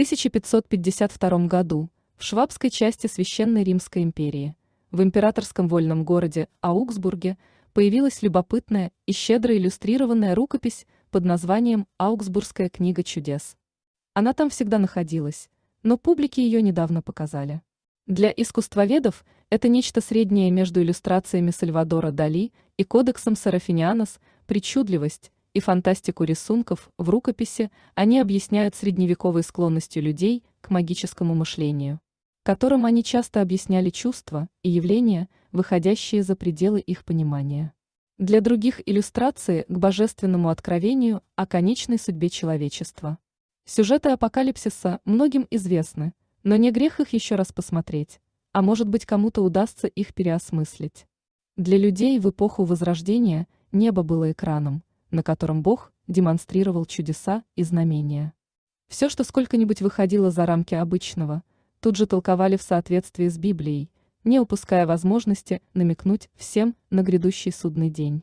1552 году в швабской части Священной Римской империи, в императорском вольном городе Аугсбурге, появилась любопытная и щедро иллюстрированная рукопись под названием «Аугсбургская книга чудес». Она там всегда находилась, но публике ее недавно показали. Для искусствоведов это нечто среднее между иллюстрациями Сальвадора Дали и кодексом Сарафинианос «Причудливость», и фантастику рисунков в рукописи они объясняют средневековой склонностью людей к магическому мышлению, которым они часто объясняли чувства и явления, выходящие за пределы их понимания. Для других иллюстрации к божественному откровению о конечной судьбе человечества. Сюжеты апокалипсиса многим известны, но не грех их еще раз посмотреть, а может быть кому-то удастся их переосмыслить. Для людей в эпоху Возрождения небо было экраном – на котором Бог демонстрировал чудеса и знамения. Все, что сколько-нибудь выходило за рамки обычного, тут же толковали в соответствии с Библией, не упуская возможности намекнуть всем на грядущий судный день.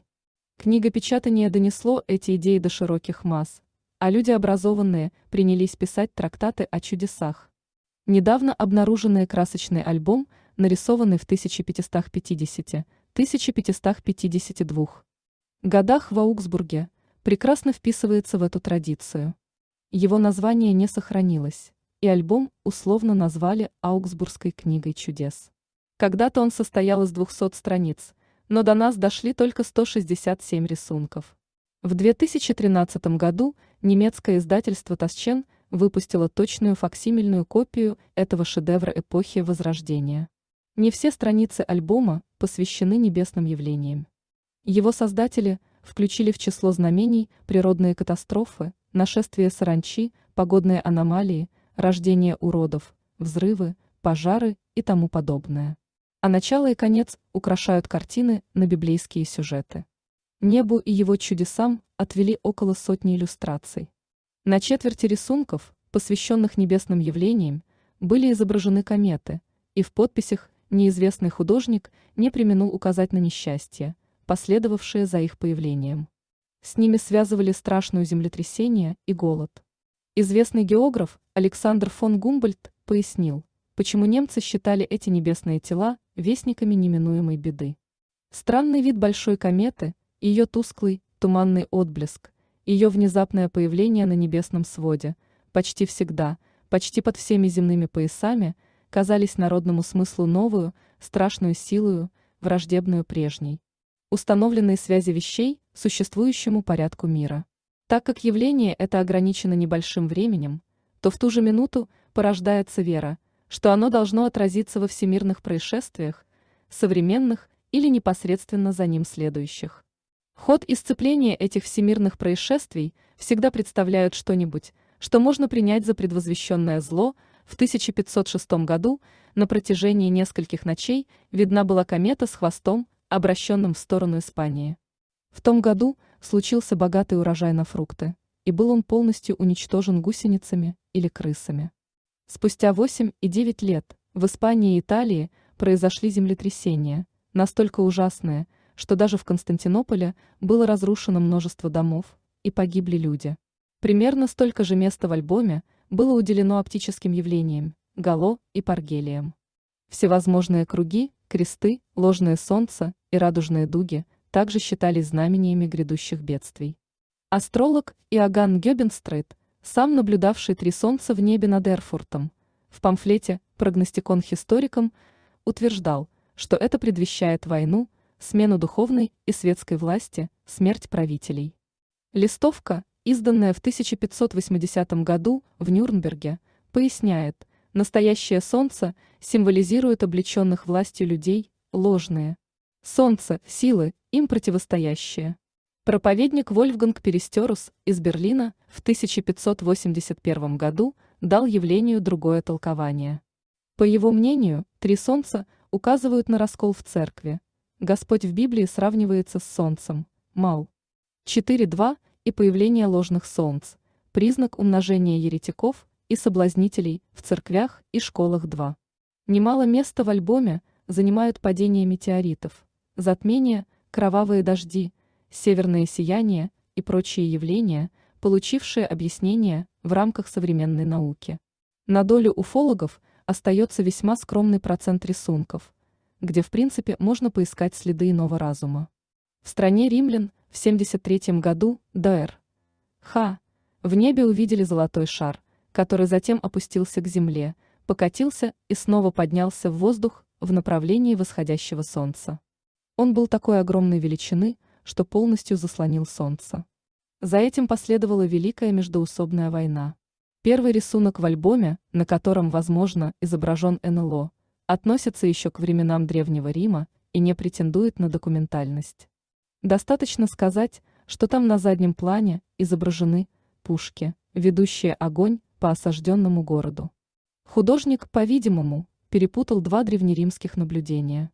Книга печатания донесло эти идеи до широких масс, а люди образованные принялись писать трактаты о чудесах. Недавно обнаруженный красочный альбом, нарисованный в 1550-1552 годах в Аугсбурге прекрасно вписывается в эту традицию. Его название не сохранилось, и альбом условно назвали «Аугсбургской книгой чудес». Когда-то он состоял из 200 страниц, но до нас дошли только 167 рисунков. В 2013 году немецкое издательство «Тасчен» выпустило точную факсимильную копию этого шедевра эпохи Возрождения. Не все страницы альбома посвящены небесным явлениям. Его создатели включили в число знамений природные катастрофы, нашествие саранчи, погодные аномалии, рождение уродов, взрывы, пожары и тому подобное. А начало и конец украшают картины на библейские сюжеты. Небу и его чудесам отвели около сотни иллюстраций. На четверти рисунков, посвященных небесным явлениям, были изображены кометы, и в подписях неизвестный художник не применил указать на несчастье – последовавшие за их появлением. С ними связывали страшное землетрясение и голод. Известный географ Александр фон Гумбольд пояснил, почему немцы считали эти небесные тела вестниками неминуемой беды. Странный вид большой кометы, ее тусклый, туманный отблеск, ее внезапное появление на небесном своде, почти всегда, почти под всеми земными поясами – казались народному смыслу новую, страшную силою, враждебную прежней установленные связи вещей существующему порядку мира. Так как явление это ограничено небольшим временем, то в ту же минуту порождается вера, что оно должно отразиться во всемирных происшествиях, современных или непосредственно за ним следующих. Ход и сцепление этих всемирных происшествий всегда представляют что-нибудь, что можно принять за предвозвещенное зло, в 1506 году на протяжении нескольких ночей видна была комета с хвостом обращенным в сторону Испании. В том году случился богатый урожай на фрукты, и был он полностью уничтожен гусеницами или крысами. Спустя 8 и 9 лет в Испании и Италии произошли землетрясения, настолько ужасные, что даже в Константинополе было разрушено множество домов и погибли люди. Примерно столько же места в альбоме было уделено оптическим явлениям – гало и паргелием. Всевозможные круги Кресты, ложное солнце и радужные дуги также считались знамениями грядущих бедствий. Астролог Иоганн Гёбенстрейт, сам наблюдавший три солнца в небе над Эрфуртом, в памфлете «Прогностикон историкам» утверждал, что это предвещает войну, смену духовной и светской власти, смерть правителей. Листовка, изданная в 1580 году в Нюрнберге, поясняет, Настоящее солнце символизирует облеченных властью людей, ложные. Солнце – силы, им противостоящие. Проповедник Вольфганг Перестерус из Берлина в 1581 году дал явлению другое толкование. По его мнению, три солнца указывают на раскол в церкви. Господь в Библии сравнивается с солнцем, мал. 4.2 и появление ложных солнц – признак умножения еретиков и соблазнителей в церквях и школах 2. Немало места в альбоме занимают падение метеоритов, затмения, кровавые дожди, северные сияния и прочие явления, получившие объяснение в рамках современной науки. На долю уфологов остается весьма скромный процент рисунков, где в принципе можно поискать следы иного разума. В стране римлян в 73 году Д.Р. Х. в небе увидели золотой шар – который затем опустился к земле, покатился и снова поднялся в воздух в направлении восходящего солнца. Он был такой огромной величины, что полностью заслонил солнце. За этим последовала Великая междуусобная война. Первый рисунок в альбоме, на котором, возможно, изображен НЛО, относится еще к временам Древнего Рима и не претендует на документальность. Достаточно сказать, что там на заднем плане изображены пушки, ведущие огонь по осажденному городу. Художник, по-видимому, перепутал два древнеримских наблюдения.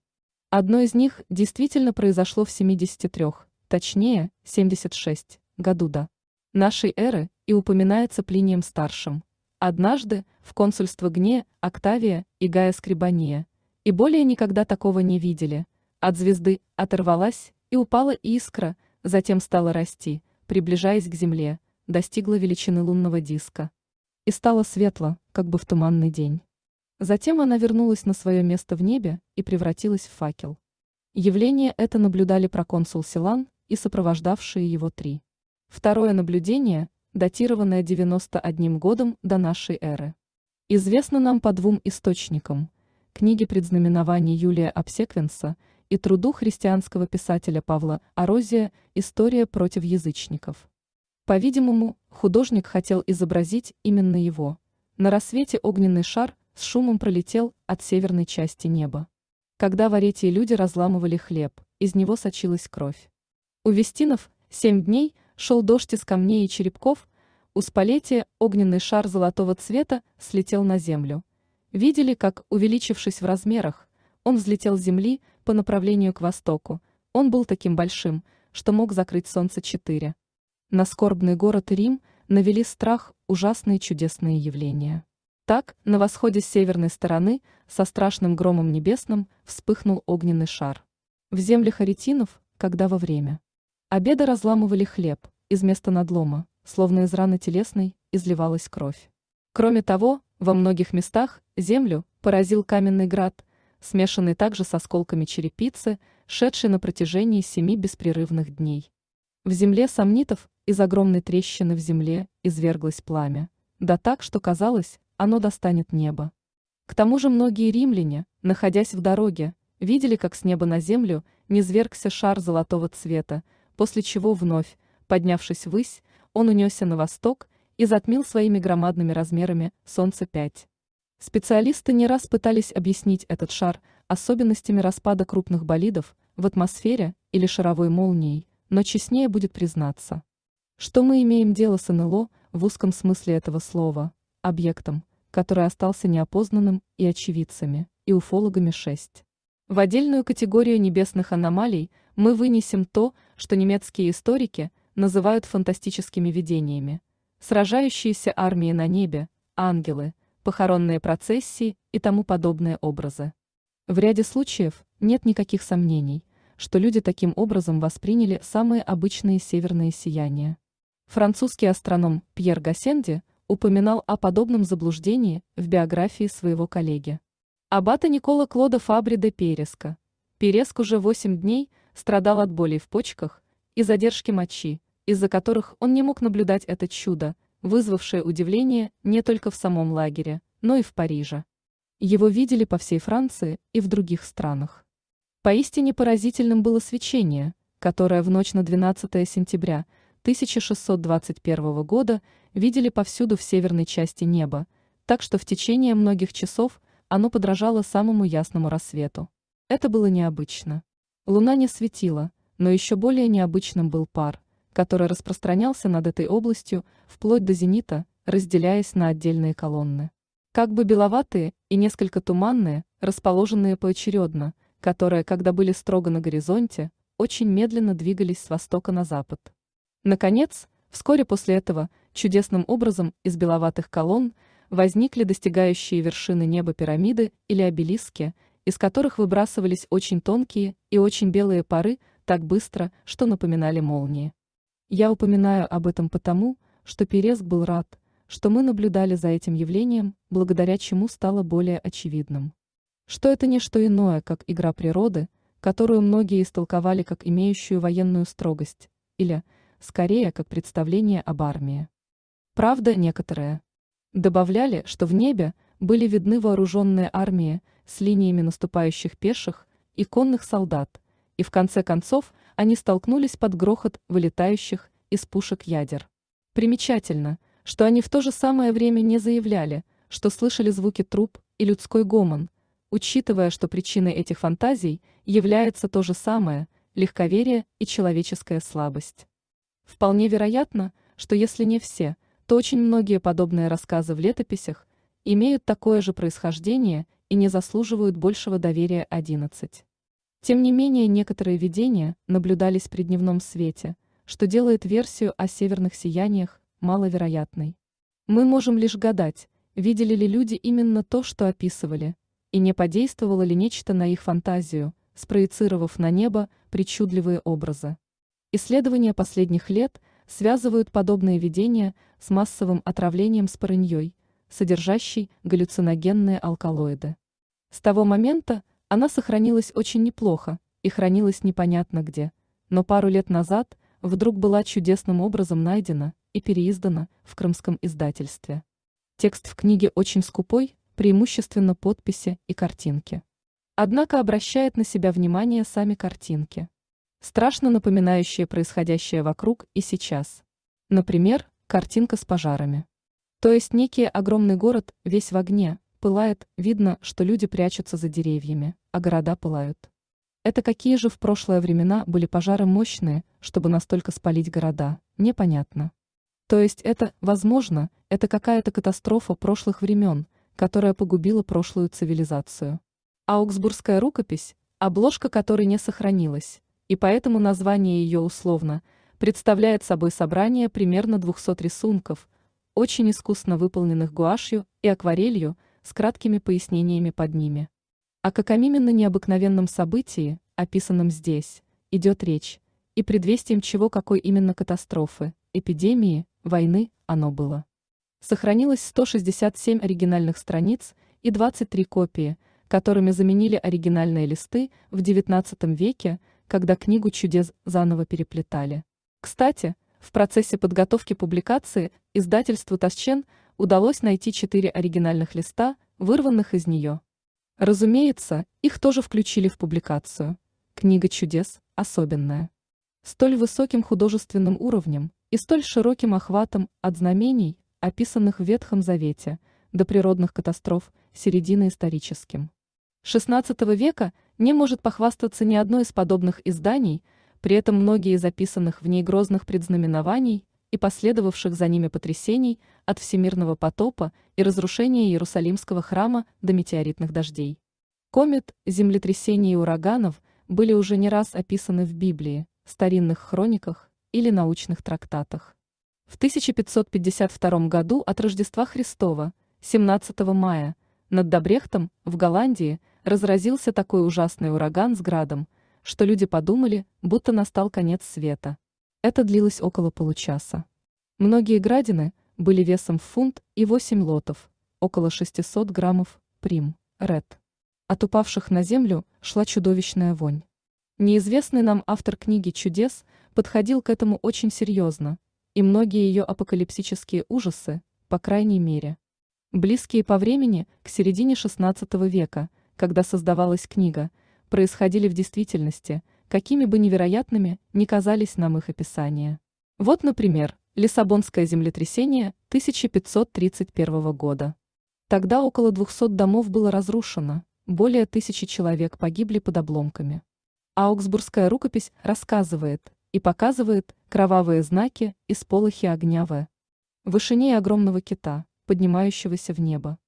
Одно из них действительно произошло в 73, точнее, 76 году до нашей эры и упоминается Плинием Старшим. Однажды в консульство Гне, Октавия и Гая Скрибания, и более никогда такого не видели. От звезды оторвалась и упала искра, затем стала расти, приближаясь к Земле, достигла величины лунного диска и стало светло, как бы в туманный день. Затем она вернулась на свое место в небе и превратилась в факел. Явление это наблюдали проконсул Силан и сопровождавшие его три. Второе наблюдение, датированное 91 годом до нашей эры. Известно нам по двум источникам – книге предзнаменований Юлия Обсеквенса и труду христианского писателя Павла Орозия «История против язычников». По-видимому, художник хотел изобразить именно его. На рассвете огненный шар с шумом пролетел от северной части неба. Когда в Аретии люди разламывали хлеб, из него сочилась кровь. У Вестинов семь дней шел дождь из камней и черепков, у Спалетия огненный шар золотого цвета слетел на землю. Видели, как, увеличившись в размерах, он взлетел с земли по направлению к востоку. Он был таким большим, что мог закрыть солнце четыре на скорбный город Рим навели страх ужасные чудесные явления. Так, на восходе с северной стороны со страшным громом небесным вспыхнул огненный шар. В земли харитинов, когда во время обеда разламывали хлеб, из места надлома, словно из раны телесной, изливалась кровь. Кроме того, во многих местах землю поразил каменный град, смешанный также с осколками черепицы, шедший на протяжении семи беспрерывных дней. В земле сомнитов из огромной трещины в земле изверглось пламя, да так, что казалось, оно достанет небо. К тому же многие римляне, находясь в дороге, видели, как с неба на землю низвергся шар золотого цвета, после чего вновь, поднявшись ввысь, он унесся на восток и затмил своими громадными размерами Солнце-5. Специалисты не раз пытались объяснить этот шар особенностями распада крупных болидов в атмосфере или шаровой молнией, но честнее будет признаться что мы имеем дело с НЛО в узком смысле этого слова, объектом, который остался неопознанным и очевидцами, и уфологами 6. В отдельную категорию небесных аномалий мы вынесем то, что немецкие историки называют фантастическими видениями. Сражающиеся армии на небе, ангелы, похоронные процессии и тому подобные образы. В ряде случаев нет никаких сомнений, что люди таким образом восприняли самые обычные северные сияния. Французский астроном Пьер Гассенди упоминал о подобном заблуждении в биографии своего коллеги. Аббата Никола Клода Фабри де Переска. Переск уже 8 дней страдал от болей в почках и задержки мочи, из-за которых он не мог наблюдать это чудо, вызвавшее удивление не только в самом лагере, но и в Париже. Его видели по всей Франции и в других странах. Поистине поразительным было свечение, которое в ночь на 12 сентября – 1621 года видели повсюду в северной части неба, так что в течение многих часов оно подражало самому ясному рассвету. Это было необычно. Луна не светила, но еще более необычным был пар, который распространялся над этой областью вплоть до зенита, разделяясь на отдельные колонны. Как бы беловатые и несколько туманные, расположенные поочередно, которые, когда были строго на горизонте, очень медленно двигались с востока на запад. Наконец, вскоре после этого чудесным образом из беловатых колонн возникли достигающие вершины неба пирамиды или обелиски, из которых выбрасывались очень тонкие и очень белые пары так быстро, что напоминали молнии. Я упоминаю об этом потому, что Перес был рад, что мы наблюдали за этим явлением, благодаря чему стало более очевидным. Что это не что иное, как игра природы, которую многие истолковали как имеющую военную строгость, или – скорее как представление об армии. Правда, некоторые добавляли, что в небе были видны вооруженные армии с линиями наступающих пеших и конных солдат, и в конце концов они столкнулись под грохот вылетающих из пушек ядер. Примечательно, что они в то же самое время не заявляли, что слышали звуки труп и людской гомон, учитывая, что причиной этих фантазий является то же самое – легковерие и человеческая слабость. Вполне вероятно, что если не все, то очень многие подобные рассказы в летописях имеют такое же происхождение и не заслуживают большего доверия 11. Тем не менее, некоторые видения наблюдались при дневном свете, что делает версию о северных сияниях маловероятной. Мы можем лишь гадать, видели ли люди именно то, что описывали, и не подействовало ли нечто на их фантазию, спроецировав на небо причудливые образы. Исследования последних лет связывают подобное видение с массовым отравлением спорыньей, содержащей галлюциногенные алкалоиды. С того момента она сохранилась очень неплохо и хранилась непонятно где, но пару лет назад вдруг была чудесным образом найдена и переиздана в крымском издательстве. Текст в книге очень скупой, преимущественно подписи и картинки. Однако обращает на себя внимание сами картинки страшно напоминающие происходящее вокруг и сейчас. Например, картинка с пожарами. То есть некий огромный город весь в огне, пылает, видно, что люди прячутся за деревьями, а города пылают. Это какие же в прошлые времена были пожары мощные, чтобы настолько спалить города, непонятно. То есть это, возможно, это какая-то катастрофа прошлых времен, которая погубила прошлую цивилизацию. Аугсбургская рукопись, обложка которой не сохранилась, и поэтому название ее условно представляет собой собрание примерно 200 рисунков, очень искусно выполненных гуашью и акварелью с краткими пояснениями под ними. О каком именно необыкновенном событии, описанном здесь, идет речь, и предвестием чего какой именно катастрофы, эпидемии, войны оно было. Сохранилось 167 оригинальных страниц и 23 копии, которыми заменили оригинальные листы в XIX веке – когда книгу чудес заново переплетали. Кстати, в процессе подготовки публикации издательству Тасчен удалось найти четыре оригинальных листа, вырванных из нее. Разумеется, их тоже включили в публикацию. Книга чудес особенная. Столь высоким художественным уровнем и столь широким охватом от знамений, описанных в Ветхом Завете, до природных катастроф середины историческим. XVI века не может похвастаться ни одно из подобных изданий, при этом многие записанных в ней грозных предзнаменований и последовавших за ними потрясений от всемирного потопа и разрушения Иерусалимского храма до метеоритных дождей. Комет, землетрясений и ураганов были уже не раз описаны в Библии, старинных хрониках или научных трактатах. В 1552 году от Рождества Христова, 17 мая, над Добрехтом в Голландии – разразился такой ужасный ураган с градом, что люди подумали, будто настал конец света. Это длилось около получаса. Многие градины были весом в фунт и 8 лотов, около 600 граммов, прим, ред. От упавших на землю шла чудовищная вонь. Неизвестный нам автор книги «Чудес» подходил к этому очень серьезно, и многие ее апокалиптические ужасы, по крайней мере, близкие по времени к середине XVI века – когда создавалась книга, происходили в действительности, какими бы невероятными ни казались нам их описания. Вот, например, Лиссабонское землетрясение 1531 года. Тогда около 200 домов было разрушено, более тысячи человек погибли под обломками. А Аугсбургская рукопись рассказывает и показывает кровавые знаки из сполохи огня в вышине огромного кита, поднимающегося в небо.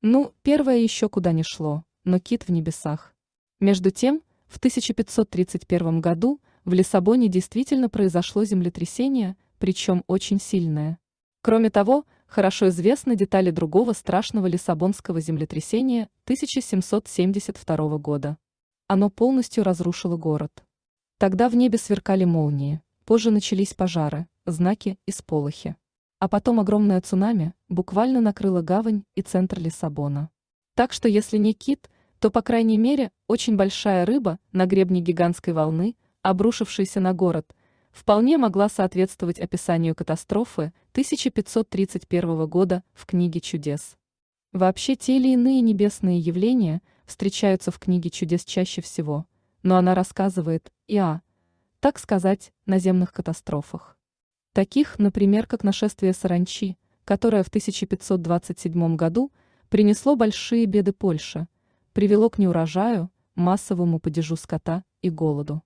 Ну, первое еще куда не шло, но кит в небесах. Между тем, в 1531 году в Лиссабоне действительно произошло землетрясение, причем очень сильное. Кроме того, хорошо известны детали другого страшного лиссабонского землетрясения 1772 года. Оно полностью разрушило город. Тогда в небе сверкали молнии, позже начались пожары, знаки и сполохи. А потом огромное цунами буквально накрыло гавань и центр Лиссабона. Так что если не кит, то, по крайней мере, очень большая рыба на гребне гигантской волны, обрушившейся на город, вполне могла соответствовать описанию катастрофы 1531 года в книге чудес. Вообще те или иные небесные явления встречаются в книге чудес чаще всего, но она рассказывает и о, так сказать, наземных катастрофах. Таких, например, как нашествие саранчи, которое в 1527 году принесло большие беды Польше – привело к неурожаю, массовому падежу скота и голоду.